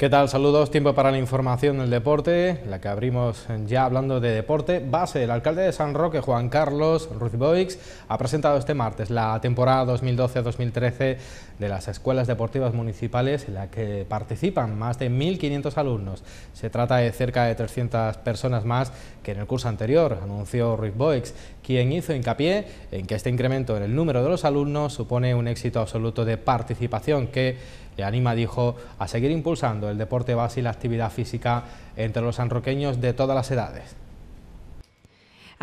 ¿Qué tal? Saludos, tiempo para la información del deporte, la que abrimos ya hablando de deporte. Base, el alcalde de San Roque, Juan Carlos Boix, ha presentado este martes la temporada 2012-2013 de las escuelas deportivas municipales en la que participan más de 1.500 alumnos. Se trata de cerca de 300 personas más que en el curso anterior, anunció Boix, quien hizo hincapié en que este incremento en el número de los alumnos supone un éxito absoluto de participación que le anima, dijo, a seguir impulsando el deporte base y la actividad física entre los sanroqueños de todas las edades.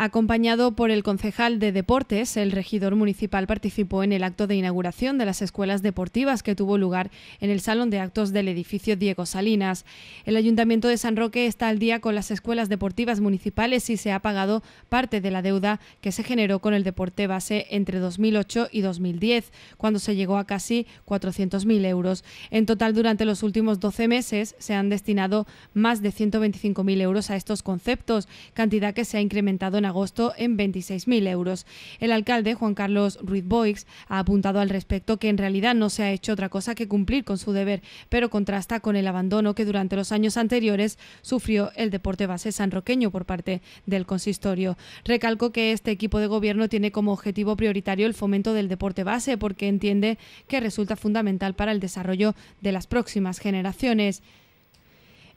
Acompañado por el concejal de deportes, el regidor municipal participó en el acto de inauguración de las escuelas deportivas que tuvo lugar en el salón de actos del edificio Diego Salinas. El ayuntamiento de San Roque está al día con las escuelas deportivas municipales y se ha pagado parte de la deuda que se generó con el deporte base entre 2008 y 2010, cuando se llegó a casi 400.000 euros. En total, durante los últimos 12 meses se han destinado más de 125.000 euros a estos conceptos, cantidad que se ha incrementado en agosto en 26.000 euros. El alcalde, Juan Carlos Ruiz Boix, ha apuntado al respecto que en realidad no se ha hecho otra cosa que cumplir con su deber, pero contrasta con el abandono que durante los años anteriores sufrió el deporte base sanroqueño por parte del consistorio. Recalco que este equipo de gobierno tiene como objetivo prioritario el fomento del deporte base porque entiende que resulta fundamental para el desarrollo de las próximas generaciones.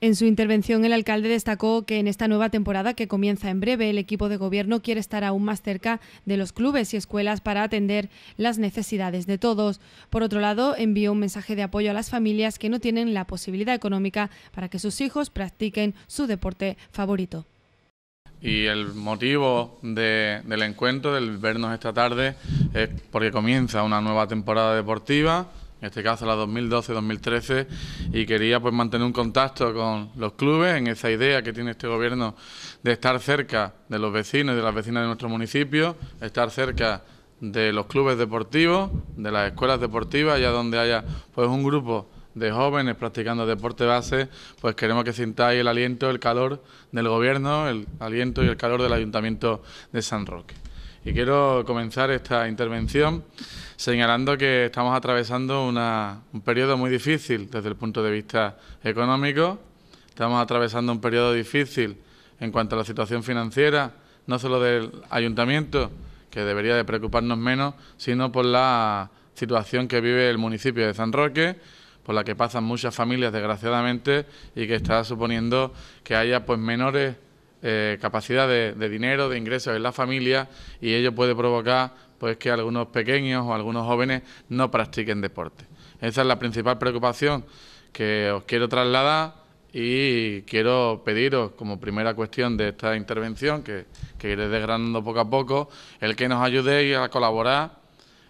En su intervención, el alcalde destacó que en esta nueva temporada que comienza en breve, el equipo de gobierno quiere estar aún más cerca de los clubes y escuelas para atender las necesidades de todos. Por otro lado, envió un mensaje de apoyo a las familias que no tienen la posibilidad económica para que sus hijos practiquen su deporte favorito. Y el motivo del encuentro, del vernos esta tarde, es porque comienza una nueva temporada deportiva en este caso la 2012-2013, y quería pues mantener un contacto con los clubes en esa idea que tiene este gobierno de estar cerca de los vecinos y de las vecinas de nuestro municipio, estar cerca de los clubes deportivos, de las escuelas deportivas, ya donde haya pues un grupo de jóvenes practicando deporte base, pues queremos que sintáis el aliento, el calor del gobierno, el aliento y el calor del Ayuntamiento de San Roque. Y quiero comenzar esta intervención señalando que estamos atravesando un periodo muy difícil desde el punto de vista económico, estamos atravesando un periodo difícil en cuanto a la situación financiera, no solo del ayuntamiento, que debería de preocuparnos menos, sino por la situación que vive el municipio de San Roque, por la que pasan muchas familias desgraciadamente y que está suponiendo que haya pues menores eh, capacidad de, dinero, de ingresos en la familia y ello puede provocar pues que algunos pequeños o algunos jóvenes no practiquen deporte. Esa es la principal preocupación que os quiero trasladar y quiero pediros como primera cuestión de esta intervención, que, que iré desgranando poco a poco, el que nos ayudéis a colaborar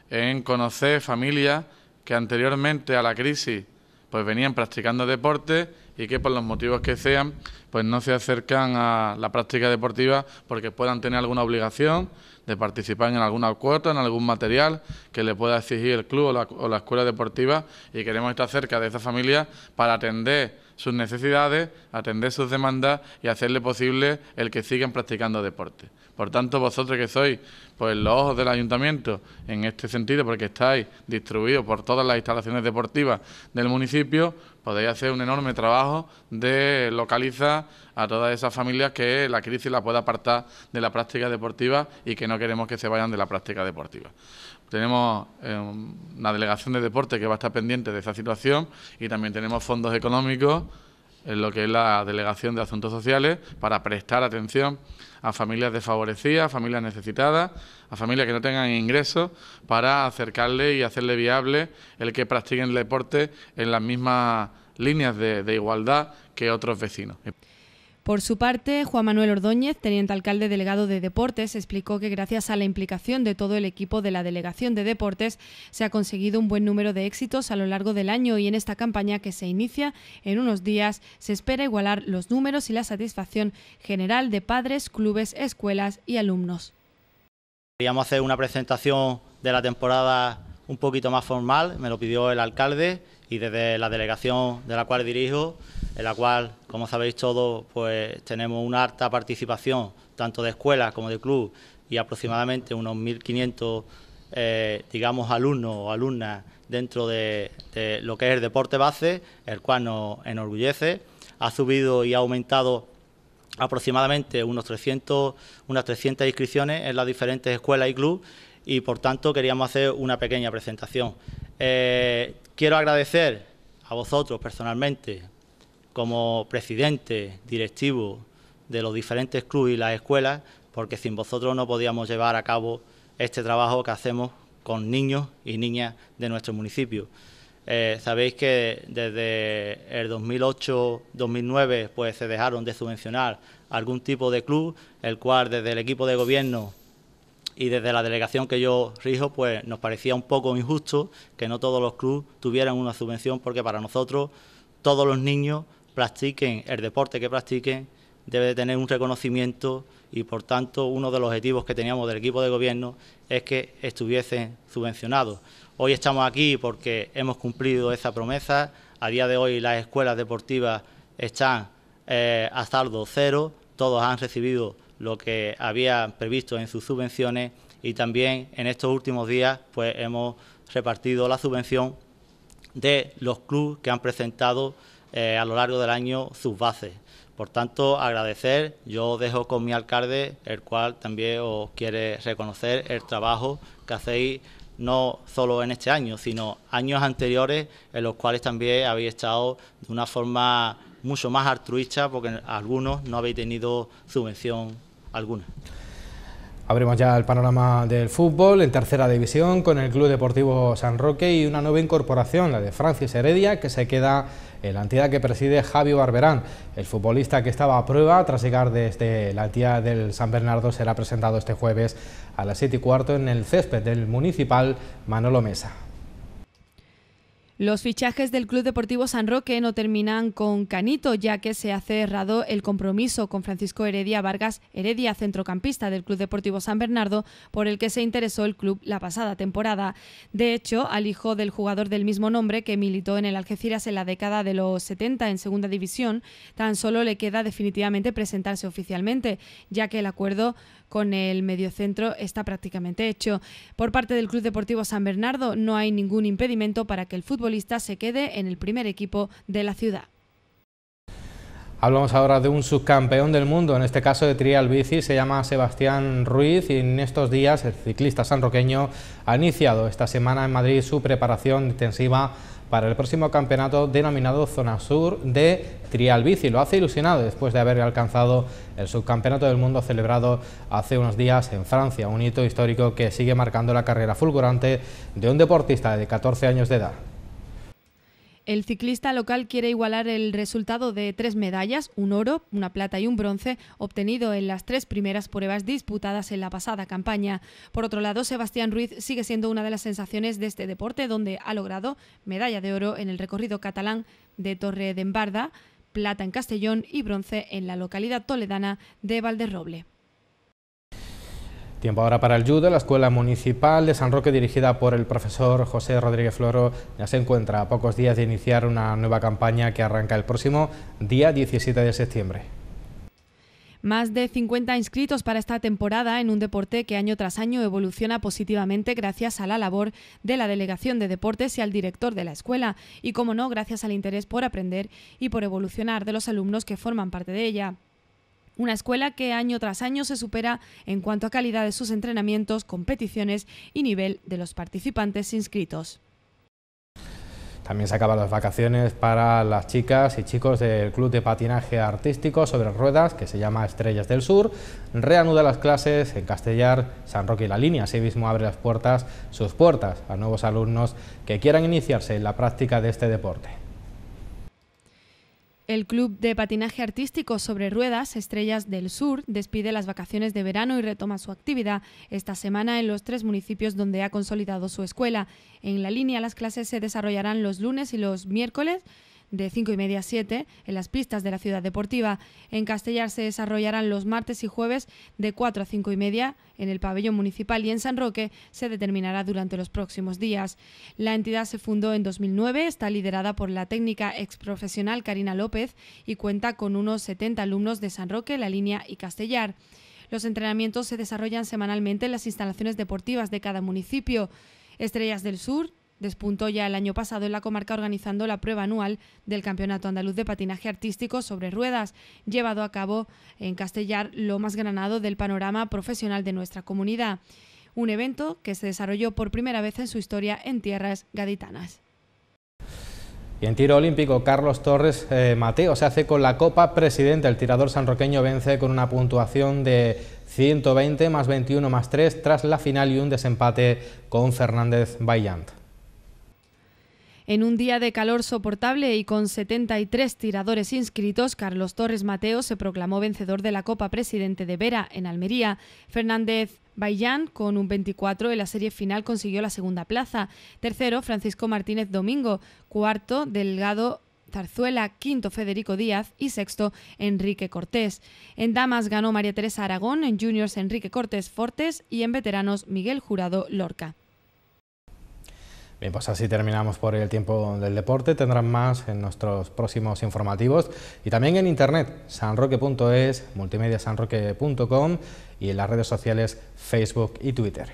en conocer familias que anteriormente a la crisis pues venían practicando deporte y que por los motivos que sean, pues no se acercan a la práctica deportiva porque puedan tener alguna obligación de participar en alguna cuota, en algún material que le pueda exigir el club o la, o la escuela deportiva y queremos estar cerca de esa familia para atender sus necesidades, atender sus demandas y hacerle posible el que sigan practicando deporte. Por tanto, vosotros que sois pues, los ojos del ayuntamiento en este sentido, porque estáis distribuidos por todas las instalaciones deportivas del municipio, Podría hacer un enorme trabajo de localizar a todas esas familias que la crisis la pueda apartar de la práctica deportiva y que no queremos que se vayan de la práctica deportiva. Tenemos eh, una delegación de deporte que va a estar pendiente de esa situación y también tenemos fondos económicos en lo que es la Delegación de Asuntos Sociales para prestar atención a familias desfavorecidas, a familias necesitadas, a familias que no tengan ingresos, para acercarle y hacerle viable el que practiquen el deporte en las mismas líneas de igualdad que otros vecinos. Por su parte, Juan Manuel Ordóñez, teniente alcalde delegado de Deportes, explicó que gracias a la implicación de todo el equipo de la Delegación de Deportes se ha conseguido un buen número de éxitos a lo largo del año y en esta campaña que se inicia en unos días se espera igualar los números y la satisfacción general de padres, clubes, escuelas y alumnos. Queríamos hacer una presentación de la temporada un poquito más formal, me lo pidió el alcalde y desde la delegación de la cual dirijo en la cual, como sabéis todos, pues tenemos una alta participación tanto de escuelas como de club y aproximadamente unos 1.500, eh, digamos, alumnos o alumnas dentro de, lo que es el deporte base, el cual nos enorgullece. Ha subido y ha aumentado aproximadamente unos 300, unas 300 inscripciones en las diferentes escuelas y clubes y, por tanto, queríamos hacer una pequeña presentación. Eh, quiero agradecer a vosotros personalmente como presidente, directivo de los diferentes clubes y las escuelas, porque sin vosotros no podíamos llevar a cabo este trabajo que hacemos con niños y niñas de nuestro municipio. Eh, sabéis que desde el 2008-2009 pues, se dejaron de subvencionar algún tipo de club, el cual desde el equipo de gobierno y desde la delegación que yo rijo, pues nos parecía un poco injusto que no todos los clubes tuvieran una subvención, porque para nosotros todos los niños practiquen el deporte que practiquen, debe de tener un reconocimiento y por tanto uno de los objetivos que teníamos del equipo de gobierno es que estuviesen subvencionados. Hoy estamos aquí porque hemos cumplido esa promesa, a día de hoy las escuelas deportivas están eh, a saldo cero, todos han recibido lo que habían previsto en sus subvenciones y también en estos últimos días pues hemos repartido la subvención de los clubes que han presentado eh, a lo largo del año sus bases. Por tanto, agradecer, yo dejo con mi alcalde, el cual también os quiere reconocer el trabajo que hacéis no solo en este año, sino años anteriores en los cuales también habéis estado de una forma mucho más altruista porque algunos no habéis tenido subvención alguna. Abrimos ya el panorama del fútbol en tercera división con el Club Deportivo San Roque y una nueva incorporación, la de Francis Heredia, que se queda en la entidad que preside Javi Barberán. El futbolista que estaba a prueba tras llegar desde la entidad del San Bernardo será presentado este jueves a las 7 y cuarto en el césped del Municipal Manolo Mesa. Los fichajes del Club Deportivo San Roque no terminan con Canito, ya que se ha cerrado el compromiso con Francisco Heredia Vargas, Heredia centrocampista del Club Deportivo San Bernardo, por el que se interesó el club la pasada temporada. De hecho, al hijo del jugador del mismo nombre, que militó en el Algeciras en la década de los 70 en Segunda División, tan solo le queda definitivamente presentarse oficialmente, ya que el acuerdo con el mediocentro está prácticamente hecho. Por parte del Club Deportivo San Bernardo no hay ningún impedimento para que el futbolista se quede en el primer equipo de la ciudad. Hablamos ahora de un subcampeón del mundo, en este caso de trial bici, se llama Sebastián Ruiz y en estos días el ciclista sanroqueño ha iniciado esta semana en Madrid su preparación intensiva para el próximo campeonato denominado Zona Sur de Trial Bici. Lo hace ilusionado después de haber alcanzado el subcampeonato del mundo celebrado hace unos días en Francia, un hito histórico que sigue marcando la carrera fulgurante de un deportista de 14 años de edad. El ciclista local quiere igualar el resultado de tres medallas, un oro, una plata y un bronce, obtenido en las tres primeras pruebas disputadas en la pasada campaña. Por otro lado, Sebastián Ruiz sigue siendo una de las sensaciones de este deporte, donde ha logrado medalla de oro en el recorrido catalán de Torre de Embarda, plata en Castellón y bronce en la localidad toledana de Valderroble. Tiempo ahora para el judo. La Escuela Municipal de San Roque, dirigida por el profesor José Rodríguez Floro, ya se encuentra a pocos días de iniciar una nueva campaña que arranca el próximo día 17 de septiembre. Más de 50 inscritos para esta temporada en un deporte que año tras año evoluciona positivamente gracias a la labor de la Delegación de Deportes y al director de la escuela y, como no, gracias al interés por aprender y por evolucionar de los alumnos que forman parte de ella. Una escuela que año tras año se supera en cuanto a calidad de sus entrenamientos, competiciones y nivel de los participantes inscritos. También se acaban las vacaciones para las chicas y chicos del Club de Patinaje Artístico sobre Ruedas, que se llama Estrellas del Sur. Reanuda las clases en Castellar, San Roque y La Línea. Asimismo abre las puertas, sus puertas, a nuevos alumnos que quieran iniciarse en la práctica de este deporte. El Club de Patinaje Artístico sobre Ruedas Estrellas del Sur despide las vacaciones de verano y retoma su actividad esta semana en los tres municipios donde ha consolidado su escuela. En la línea las clases se desarrollarán los lunes y los miércoles de 5 y media a 7 en las pistas de la ciudad deportiva. En Castellar se desarrollarán los martes y jueves de 4 a 5 y media en el pabellón municipal y en San Roque se determinará durante los próximos días. La entidad se fundó en 2009, está liderada por la técnica exprofesional Karina López y cuenta con unos 70 alumnos de San Roque, La Línea y Castellar. Los entrenamientos se desarrollan semanalmente en las instalaciones deportivas de cada municipio. Estrellas del Sur, despuntó ya el año pasado en la comarca organizando la prueba anual del Campeonato Andaluz de Patinaje Artístico sobre Ruedas, llevado a cabo en Castellar, lo más granado del panorama profesional de nuestra comunidad. Un evento que se desarrolló por primera vez en su historia en tierras gaditanas. Y en tiro olímpico, Carlos Torres eh, Mateo se hace con la Copa Presidente. El tirador sanroqueño vence con una puntuación de 120 más 21 más 3 tras la final y un desempate con Fernández Bayant. En un día de calor soportable y con 73 tiradores inscritos, Carlos Torres Mateo se proclamó vencedor de la Copa Presidente de Vera en Almería. Fernández Bayán con un 24 en la serie final consiguió la segunda plaza. Tercero, Francisco Martínez Domingo. Cuarto, Delgado Zarzuela, quinto Federico Díaz y sexto Enrique Cortés. En damas ganó María Teresa Aragón, en juniors Enrique Cortés Fortes y en veteranos Miguel Jurado Lorca. Bien, pues así terminamos por el tiempo del deporte. Tendrán más en nuestros próximos informativos y también en internet, sanroque.es, multimediasanroque.com y en las redes sociales Facebook y Twitter.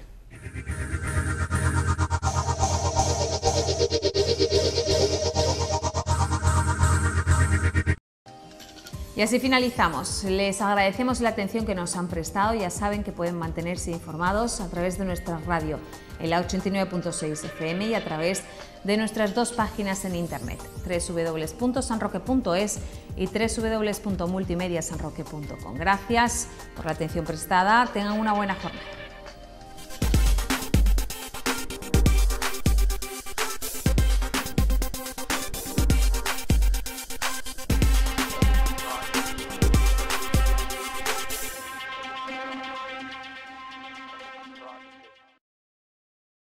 Y así finalizamos. Les agradecemos la atención que nos han prestado. Ya saben que pueden mantenerse informados a través de nuestra radio en la 89.6 FM y a través de nuestras dos páginas en internet, www.sanroque.es y www.multimediasanroque.com. Gracias por la atención prestada. Tengan una buena jornada.